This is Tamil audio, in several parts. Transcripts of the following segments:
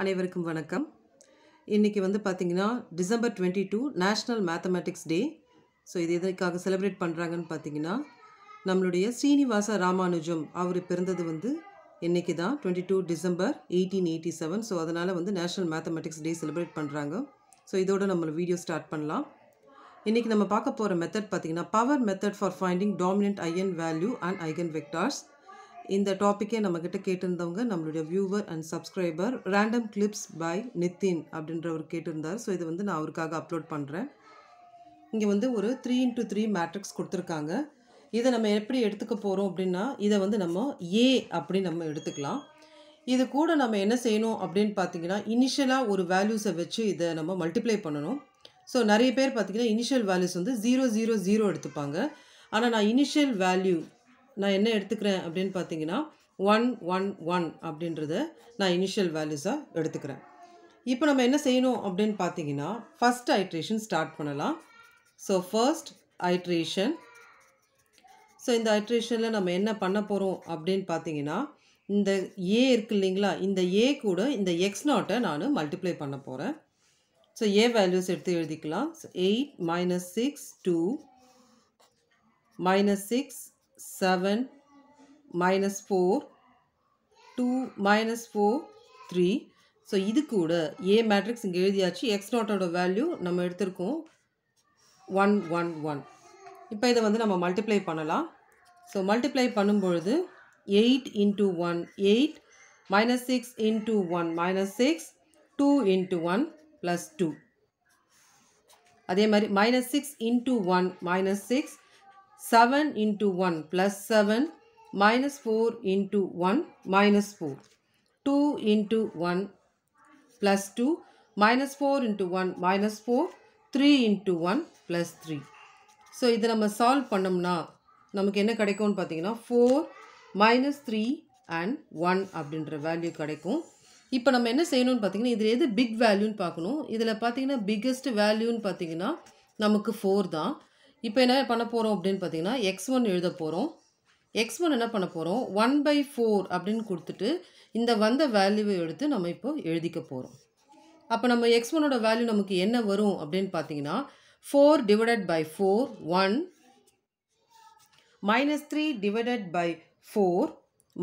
அனைவருக்கும் வணக்கம் இன்றைக்கி வந்து பார்த்திங்கன்னா December twenty two national mathematics day so இது எதற்காக செலிப்ரேட் பண்ணுறாங்கன்னு பார்த்தீங்கன்னா நம்மளுடைய ஸ்ரீனிவாச ராமானுஜம் அவர் பிறந்தது வந்து இன்றைக்கி தான் twenty two December eighteen eighty seven so அதனால் வந்து நேஷ்னல் மேத்தமெட்டிக்ஸ் டே செலிப்ரேட் பண்ணுறாங்க ஸோ இதோட நம்ம வீடியோ ஸ்டார்ட் பண்ணலாம் இன்றைக்கி நம்ம பார்க்க போகிற மெத்தட் பார்த்திங்கன்னா power method for finding dominant eigen value and eigen vectors இந்த டாப்பிக்கே நம்மக்கிட்ட கேட்டிருந்தவங்க நம்மளுடைய viewer and subscriber random clips by Nitin அப்படின்றவர் கேட்டிருந்தார் ஸோ இது வந்து நான் அவருக்காக அப்லோட் பண்ணுறேன் இங்கே வந்து ஒரு த்ரீ இன்ட்டு த்ரீ மேட்ரிக்ஸ் கொடுத்துருக்காங்க இதை நம்ம எப்படி எடுத்துக்க போகிறோம் அப்படின்னா இதை வந்து நம்ம ஏ அப்படின்னு நம்ம எடுத்துக்கலாம் இது கூட நம்ம என்ன செய்யணும் அப்படின்னு பார்த்தீங்கன்னா இனிஷியலாக ஒரு வேல்யூஸை வச்சு இதை நம்ம மல்டிப்ளை பண்ணணும் ஸோ நிறைய பேர் பார்த்திங்கன்னா இனிஷியல் வேல்யூஸ் வந்து ஜீரோ ஜீரோ ஜீரோ எடுத்துப்பாங்க ஆனால் நான் இனிஷியல் வேல்யூ நான் என்ன எடுத்துக்கிறேன் அப்படின்னு பார்த்தீங்கன்னா ஒன் ஒன் ஒன் அப்படின்றத நான் இனிஷியல் வேல்யூஸாக எடுத்துக்கிறேன் இப்போ நம்ம என்ன செய்யணும் அப்படின்னு பார்த்தீங்கன்னா ஃபஸ்ட் ஐட்ரேஷன் ஸ்டார்ட் பண்ணலாம் ஸோ ஃபர்ஸ்ட் ஐட்ரேஷன் ஸோ இந்த ஐட்ரேஷனில் நம்ம என்ன பண்ண போகிறோம் அப்படின்னு பார்த்தீங்கன்னா இந்த ஏ இருக்கு இல்லைங்களா இந்த ஏ கூட இந்த எக்ஸ் நாட்டை நான் மல்டிப்ளை பண்ண போகிறேன் ஸோ ஏ வேல்யூஸ் எடுத்து எழுதிக்கலாம் so eight minus six two minus six seven minus four two minus four three so இது கூட ஏ மேட்ரிக்ஸ் இங்கே எழுதியாச்சு எக்ஸ் நாட்டோட வேல்யூ நம்ம எடுத்திருக்கோம் ஒன் ஒன் ஒன் இப்போ இதை வந்து நம்ம மல்டிப்ளை பண்ணலாம் ஸோ மல்டிப்ளை பண்ணும்பொழுது eight into one eight minus six into one minus six two into one plus two அதே மாதிரி minus six into one minus six seven into one plus seven minus four into one minus four two into one plus two minus four into one minus four three into one plus three so இதை நம்ம சால்வ் பண்ணோம்னா நமக்கு என்ன கிடைக்கும்னு பார்த்தீங்கன்னா four minus three and one அப்படின்ற வேல்யூ கிடைக்கும் இப்போ நம்ம என்ன செய்யணும்னு பார்த்தீங்கன்னா இதில் எது பிக் வேல்யூன்னு பார்க்கணும் இதில் பார்த்தீங்கன்னா பிக்கெஸ்ட் வேல்யூன்னு பார்த்தீங்கன்னா நமக்கு ஃபோர் தான் இப்போ என்ன பண்ண போகிறோம் அப்படின்னு பார்த்தீங்கன்னா எக்ஸ் ஒன் எழுத போகிறோம் எக்ஸ் ஒன் என்ன பண்ண போகிறோம் ஒன் பை ஃபோர் அப்படின்னு கொடுத்துட்டு இந்த வந்த வேல்யூவை எடுத்து நம்ம இப்போ எழுதிக்க போகிறோம் அப்போ நம்ம எக்ஸ் ஒனோட வேல்யூ நமக்கு என்ன வரும் அப்படின்னு பார்த்தீங்கன்னா four divided by four one minus three divided by four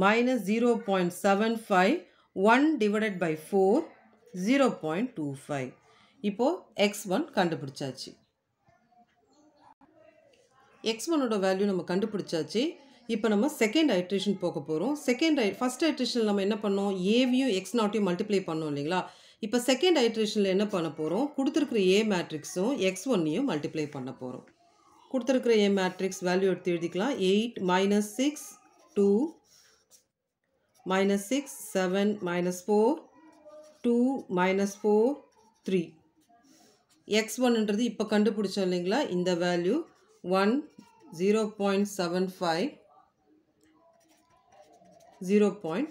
minus zero point seven five one divided by four zero point two five இப்போது எக்ஸ் ஒன் கண்டுபிடிச்சாச்சு எக்ஸ் ஒனோட வேல்யூ நம்ம கண்டுபிடிச்சாச்சு இப்போ நம்ம செகண்ட் ஐட்ரேஷன் போக போகிறோம் செகண்ட் ஐ ஃபஸ்ட் ஐட்ரேஷனில் நம்ம என்ன பண்ணோம் ஏவியும் எக்ஸ் நாட்டையும் மல்டிப்ளை பண்ணோம் இல்லைங்களா இப்போ செகண்ட் ஐட்ரேஷனில் என்ன பண்ண போகிறோம் கொடுத்துருக்குற ஏ மேட்ரிக்ஸும் எக்ஸ் ஒன்னையும் மல்டிப்ளை பண்ண போகிறோம் கொடுத்துருக்குற ஏ மேட்ரிக்ஸ் வேல்யூ எடுத்து எழுதிக்கலாம் eight minus six two minus six seven minus four two minus four three x என்றது இப்போ கண்டுபிடிச்சோம் இல்லைங்களா இந்த value zero point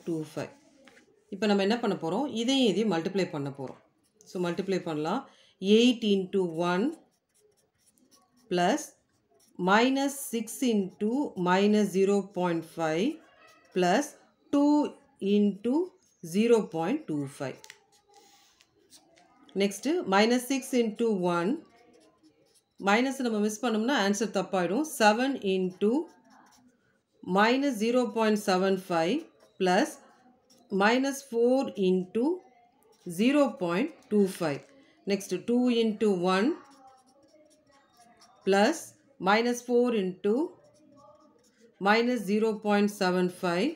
two five இப்போ நம்ம என்ன பண்ண போகிறோம் இதையும் இதையும் மல்டிப்ளை பண்ண போகிறோம் ஸோ மல்டிப்ளை பண்ணலாம் eight into one plus minus six into minus zero point five plus two into zero point two five next minus six into one minus நம்ம மிஸ் பண்ணோம்னா ஆன்சர் தப்பாயிடும் seven into minus zero point seven five plus minus four into zero point two five next two into one plus minus four into minus zero point seven five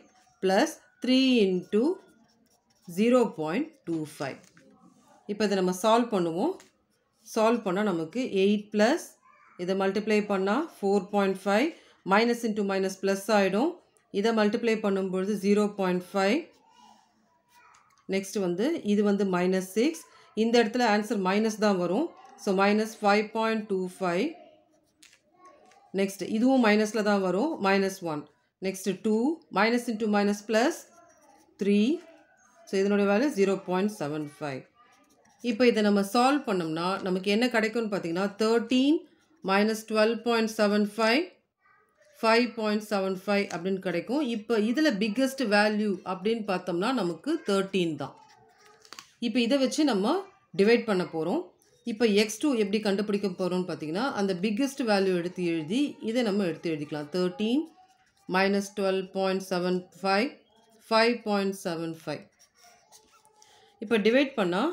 plus three into zero point two five இப்போ இதை நம்ம சால்வ் பண்ணுவோம் சால்வ் பண்ணால் நமக்கு எயிட் ப்ளஸ் இதை மல்டிப்ளை பண்ணால் four point five minus into minus plus ஆகிடும் இதை மல்டிப்ளை பண்ணும்பொழுது ஜீரோ பாயிண்ட் ஃபைவ் நெக்ஸ்ட் வந்து இது வந்து மைனஸ் சிக்ஸ் இந்த இடத்துல ஆன்சர் மைனஸ் தான் வரும் so minus five point two five next இதுவும் மைனஸில் தான் வரும் minus one next two minus into minus plus three so இதனுடைய வேலை ஜீரோ பாயிண்ட் செவன் ஃபைவ் இப்போ இதை நம்ம சால்வ் பண்ணோம்னா நமக்கு என்ன கிடைக்கும்னு பார்த்தீங்கன்னா thirteen minus twelve point seven five five point seven five அப்படின்னு கிடைக்கும் இப்போ இதில் பிக்கஸ்ட் வேல்யூ அப்படின்னு பார்த்தோம்னா நமக்கு தேர்ட்டீன் தான் இப்போ இதை வச்சு நம்ம டிவைட் பண்ண போகிறோம் இப்போ எக்ஸ் டூ எப்படி கண்டுபிடிக்க போகிறோம்னு பார்த்தீங்கன்னா அந்த பிக்கஸ்ட் வேல்யூ எடுத்து எழுதி இதை நம்ம எடுத்து எழுதிக்கலாம் thirteen minus twelve point seven five five point seven five இப்போ டிவைட் பண்ணால்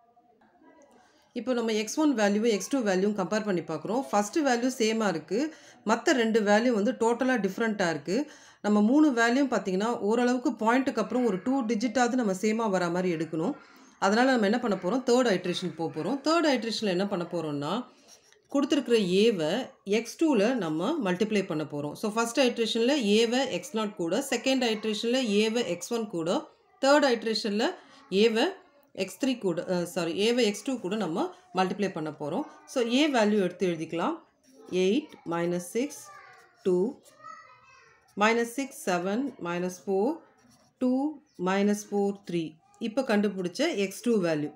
இப்போ நம்ம x one value x two value compare பண்ணி பார்க்குறோம் ஃபஸ்ட்டு வேல்யூ சேமாக இருக்குது மற்ற ரெண்டு வேல்யூ வந்து டோட்டலாக டிஃப்ரெண்ட்டாக இருக்குது நம்ம மூணு வேல்யூ பார்த்திங்கன்னா ஓரளவுக்கு பாயிண்ட்டுக்கு அப்புறம் ஒரு டூ டிஜிட்டாவது நம்ம சேமாக வர மாதிரி எடுக்கணும் அதனால் நம்ம என்ன பண்ண போகிறோம் தேர்ட் ஹைட்ரேஷன் போக போகிறோம் தேர்ட் ஹைட்ரேஷனில் என்ன பண்ண போகிறோம்னா கொடுத்துருக்குற ஏவை எக்ஸ் டூவில் நம்ம மல்டிப்ளை பண்ண போகிறோம் ஸோ ஃபஸ்ட் ஹைட்ரேஷனில் ஏவை எக்ஸ் நாட் கூட செகண்ட் ஹைட்ரேஷனில் ஏவை எக்ஸ் ஒன் கூட தேர்ட் ஹைட்ரேஷனில் ஏவை எக்ஸ் த்ரீ கூட சாரி ஏவை எக்ஸ் கூட நம்ம மல்டிப்ளை பண்ண போகிறோம் ஸோ ஏ வேல்யூ எடுத்து எழுதிக்கலாம் eight minus six two minus six seven minus four two minus four three இப்போ கண்டுபிடிச்ச x two value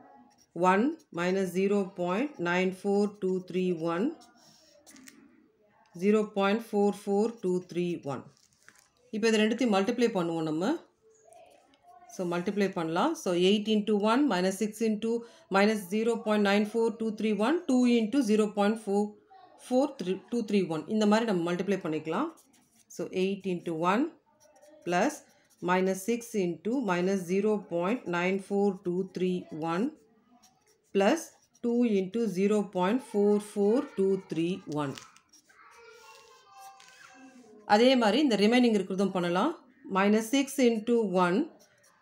one minus zero point nine four two three one zero point four four two three one இப்போ இதை ரெண்டுத்தையும் மல்டிப்ளை பண்ணுவோம் நம்ம ஸோ மல்டிப்ளை பண்ணலாம் so eight into one minus six into minus zero point nine four two three one two into zero point four four three two three one இந்த மாதிரி நம்ம மல்டிப்ளை பண்ணிக்கலாம் so eight into one plus minus six into minus zero point nine four two three one plus two into zero point four four two three one அதே மாதிரி இந்த ரிமைனிங் இருக்கிறதும் பண்ணலாம் minus six into one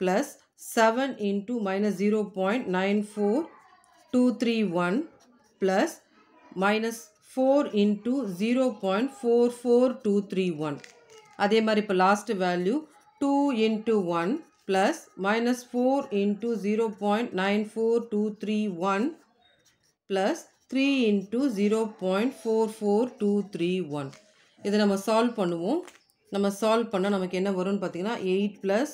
plus 7 into minus 0 0.94231 plus minus 4 into 0.44231 அதே மாதிரி இப்போ last value 2 into 1 plus minus 4 into 0.94231 plus 3 into 0.44231 இதை நம்ம சால்வ் பண்ணுவோம் நம்ம சால்வ் பண்ணால் நமக்கு என்ன வரும்னு பார்த்தீங்கன்னா எயிட் ப்ளஸ்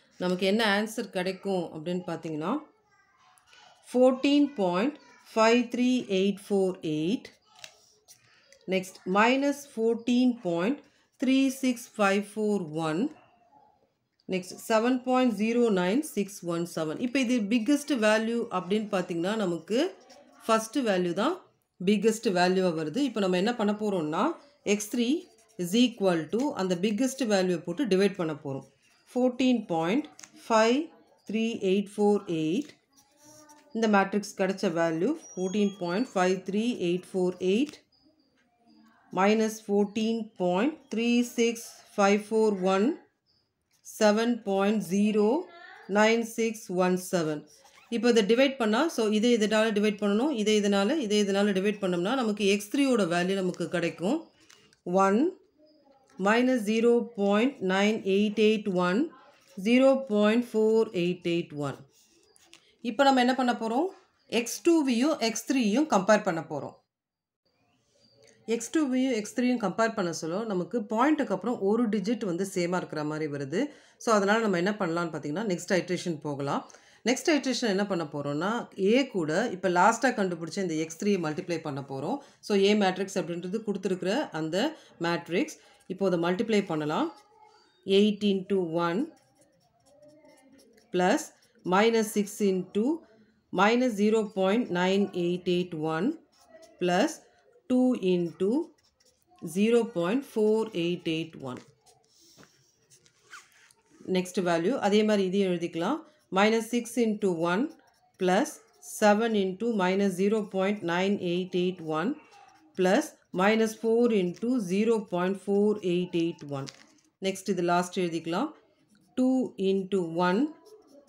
நமக்கு என்ன ஆன்சர் கிடைக்கும் அப்படின்னு பார்த்தீங்கன்னா fourteen point five three eight four eight next minus fourteen point three six five four one next seven point zero nine six one seven இப்போ இது பிக்கஸ்ட் வேல்யூ அப்படின்னு பார்த்தீங்கன்னா நமக்கு ஃபஸ்ட்டு வேல்யூ தான் பிக்கஸ்ட் வேல்யூவாக வருது இப்போ நம்ம என்ன பண்ண போகிறோம்னா x three is equal to அந்த பிக்கஸ்ட் வேல்யூவை போட்டு டிவைட் பண்ண போகிறோம் fourteen point five three eight four eight இந்த மேட்ரிக்ஸ் கிடைச்ச value fourteen point five three eight four eight minus fourteen point three six five four one seven point zero nine six one seven இப்போ இதை டிவைட் பண்ணால் ஸோ இதை இதனால் டிவைட் பண்ணணும் இதை இதனால் இதை இதனால் டிவைட் பண்ணோம்னா நமக்கு எக்ஸ் த்ரீயோட வேல்யூ நமக்கு கிடைக்கும் one minus zero zero nine eight eight one four eight eight one இப்போ நம்ம என்ன பண்ண போகிறோம் எக்ஸ் த்ரீயும் கம்பேர் பண்ண போகிறோம் எக்ஸ் x3யும் கம்பேர் பண்ண சொல்ல நமக்கு பாயிண்ட்டுக்கு அப்புறம் ஒரு டிஜிட் வந்து சேமாக இருக்கிற மாதிரி வருது ஸோ அதனால் நம்ம என்ன பண்ணலான்னு பார்த்தீங்கன்னா நெக்ஸ்ட் ஹைட்ரேஷன் போகலாம் நெக்ஸ்ட் ஹைட்ரேஷன் என்ன பண்ண போகிறோம்னா ஏ கூட இப்போ லாஸ்ட்டாக கண்டுபிடிச்ச இந்த எக்ஸ் த்ரீ மல்டிப்ளை பண்ண போகிறோம் ஸோ ஏ மேட்ரிக்ஸ் அப்படின்றது கொடுத்துருக்குற அந்த மேட்ரிக்ஸ் இப்போது multiply பண்ணலாம் eight into one plus minus six into minus zero point nine eight eight one plus two zero point four eight eight one value அதே மாதிரி இதையும் எழுதிக்கலாம் minus six into one plus seven into minus zero plus nine eight eight one plus minus four into zero point four eight eight one next இது லாஸ்ட் எழுதிக்கலாம் two into one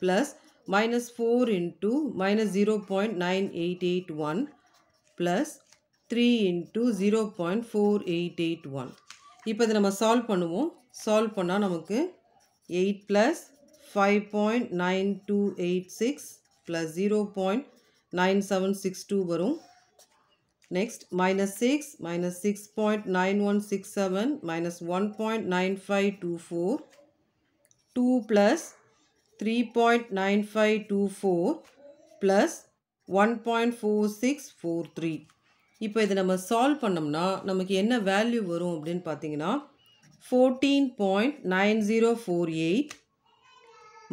plus minus four into minus zero point nine eight eight one plus three into zero point four eight eight one இப்போ இதை நம்ம சால்வ் பண்ணுவோம் சால்வ் பண்ணால் நமக்கு eight plus five point nine two eight six plus zero point nine seven six two வரும் next minus six minus six point nine one six seven minus one point nine five two four two plus three point nine five two four plus one point four six four three இப்போ இதை நம்ம சால்வ் பண்ணோம்னா நமக்கு என்ன வேல்யூ வரும் அப்படின்னு பார்த்தீங்கன்னா fourteen point nine zero four eight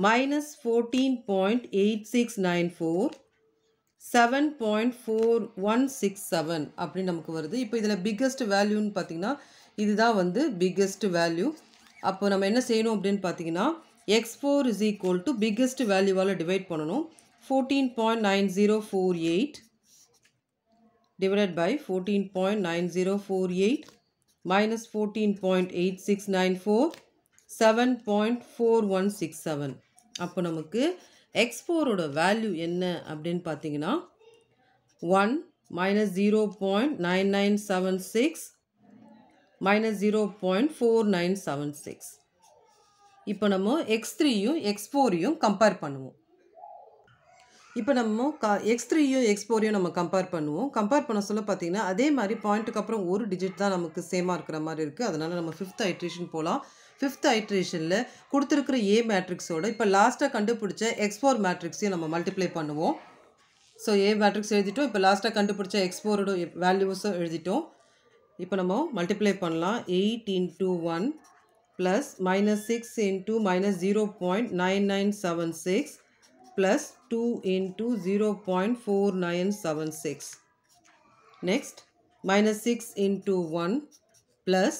minus fourteen point eight six nine four seven point four one six seven அப்படின்னு நமக்கு வருது இப்போ இதில் பிக்கஸ்ட் வேல்யூன்னு பார்த்தீங்கன்னா இதுதான் வந்து பிக்கஸ்ட் வேல்யூ அப்போ நம்ம என்ன செய்யணும் அப்படின்னு பார்த்தீங்கன்னா x four is equal to biggest வேல்யூவால் டிவைட் பண்ணணும் fourteen point nine zero four eight divided by fourteen point nine zero four eight minus fourteen point eight six nine four seven point four one six seven அப்போ நமக்கு எக்ஸ் ஃபோரோட வேல்யூ என்ன அப்படின்னு பார்த்தீங்கன்னா one minus zero minus nine nine seven six minus zero point four nine seven six இப்போ நம்ம எக்ஸ் த்ரீயும் எக்ஸ் ஃபோரையும் கம்பேர் பண்ணுவோம் இப்போ நம்ம க எக்ஸ் த்ரீயும் எக்ஸ் நம்ம கம்பேர் பண்ணுவோம் கம்பேர் பண்ண சொல்ல பார்த்தீங்கன்னா அதே மாதிரி பாயிண்ட்டுக்கு அப்புறம் ஒரு digit தான் நமக்கு சேமாக இருக்கிற மாதிரி இருக்குது அதனால் நம்ம ஃபிஃப்த் iteration போகலாம் ஃபிஃப்த் ஐட்ரேஷனில் கொடுத்துருக்கிற ஏ மேட்ரிக்ஸோட இப்போ லாஸ்ட்டாக கண்டுபிடிச்ச எக்ஸ்போர் மேட்ரிக்ஸையும் நம்ம மல்டிப்ளை பண்ணுவோம் ஸோ ஏ மேட்ரிக்ஸ் எழுதிட்டோம் இப்போ லாஸ்ட்டாக கண்டுபிடிச்ச எக்ஸ்போரோட வேல்யூஸும் எழுதிட்டோம் இப்போ நம்ம மல்டிப்ளை பண்ணலாம் eight into one plus minus six into minus zero point nine nine seven six plus two into zero point four nine seven six next minus 6 into one plus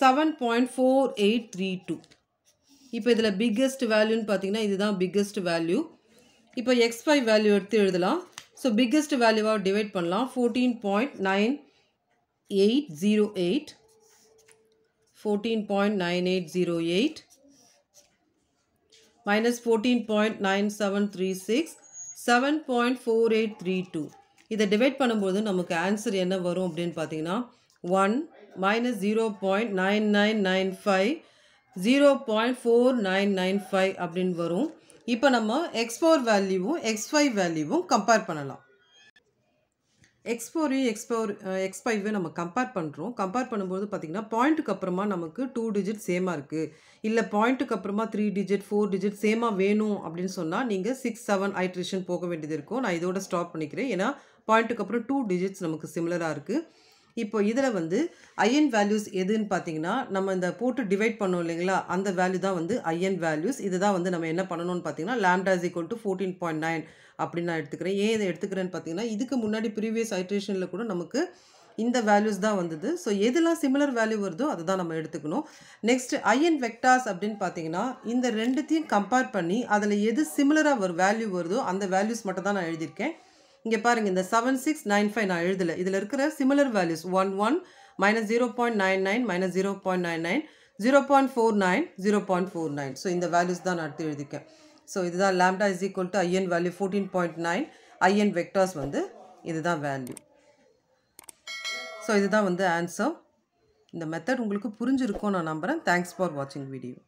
seven point four eight three two இப்போ இதில் பிக்கெஸ்ட் வேல்யூன்னு பார்த்தீங்கன்னா இதுதான் பிக்கெஸ்ட் வேல்யூ இப்போ எக்ஸ் ஃபைவ் வேல்யூ எடுத்து எழுதலாம் ஸோ பிக்கெஸ்ட் வேல்யூவாக டிவைட் பண்ணலாம் fourteen point nine eight zero eight fourteen point nine eight zero eight minus fourteen point nine seven three six seven point four eight three two இதை டிவைட் பண்ணும்போது நமக்கு ஆன்சர் என்ன வரும் அப்படின்னு பார்த்தீங்கன்னா one minus zero point nine nine nine five zero point four nine nine five அப்படின்னு வரும் இப்போ நம்ம எக்ஸ் ஃபோர் வேல்யூவும் எக்ஸ் ஃபைவ் வேல்யூவும் கம்பேர் பண்ணலாம் எக்ஸ் ஃபோரையும் எக்ஸ் ஃபோர் எக்ஸ் ஃபைவையும் நம்ம கம்பேர் பண்ணுறோம் கம்பேர் பண்ணும்போது பார்த்திங்கன்னா பாயிண்ட்டுக்கு அப்புறமா நமக்கு டூ டிஜிட் சேமாக இருக்குது இல்லை பாயிண்ட்டுக்கு அப்புறமா த்ரீ டிஜிட் ஃபோர் டிஜிட் சேமாக வேணும் அப்படின்னு சொன்னால் நீங்கள் சிக்ஸ் செவன் ஐட்ரேஷன் போக வேண்டியது இருக்கும் நான் இதோட ஸ்டாப் பண்ணிக்கிறேன் ஏன்னா பாயிண்ட்டுக்கு அப்புறம் டூ டிஜிட்ஸ் நமக்கு சிமிலராக இருக்குது இப்போ இதில் வந்து ஐஎன் வேல்யூஸ் எதுன்னு பார்த்தீங்கன்னா நம்ம இந்த போட்டு டிவைட் பண்ணோம் இல்லைங்களா அந்த வேல்யூ தான் வந்து ஐஎன் வேல்யூஸ் இதுதான் வந்து நம்ம என்ன பண்ணணும்னு பார்த்தீங்கன்னா lambdas equal to fourteen point nine அப்படின்னு நான் எடுத்துக்கிறேன் ஏன் இதை எடுத்துக்கிறேன்னு பார்த்தீங்கன்னா இதுக்கு முன்னாடி ப்ரீவியஸ் ஐட்ரேஷனில் கூட நமக்கு இந்த வேல்யூஸ் தான் வந்தது ஸோ எதெல்லாம் சிமிலர் வேல்யூ வருதோ அதை தான் நம்ம எடுத்துக்கணும் நெக்ஸ்ட் ஐஎன் வெக்டாஸ் அப்படின்னு பார்த்தீங்கன்னா இந்த ரெண்டுத்தையும் கம்பேர் பண்ணி அதில் எது சிமிலராக ஒரு வேல்யூ வருதோ அந்த வேல்யூஸ் மட்டும் தான் நான் எழுதியிருக்கேன் இங்கே பாருங்கள் இந்த செவன் சிக்ஸ் நைன் ஃபைவ் நான் எழுதலை இதில் இருக்கிற similar values one one minus zero point nine nine minus zero point nine nine zero point four nine zero point four nine so இந்த வேல்யூஸ் தான் நான் எடுத்து எழுதிக்கேன் ஸோ இதுதான் lambda is equal to eigen value fourteen point nine eigen vectors வந்து இதுதான் வேல்யூ ஸோ இதுதான் வந்து ஆன்சர் இந்த மெத்தட் உங்களுக்கு புரிஞ்சிருக்கும் நான் நம்புகிறேன் தேங்க்ஸ் ஃபார் வாட்சிங் வீடியோ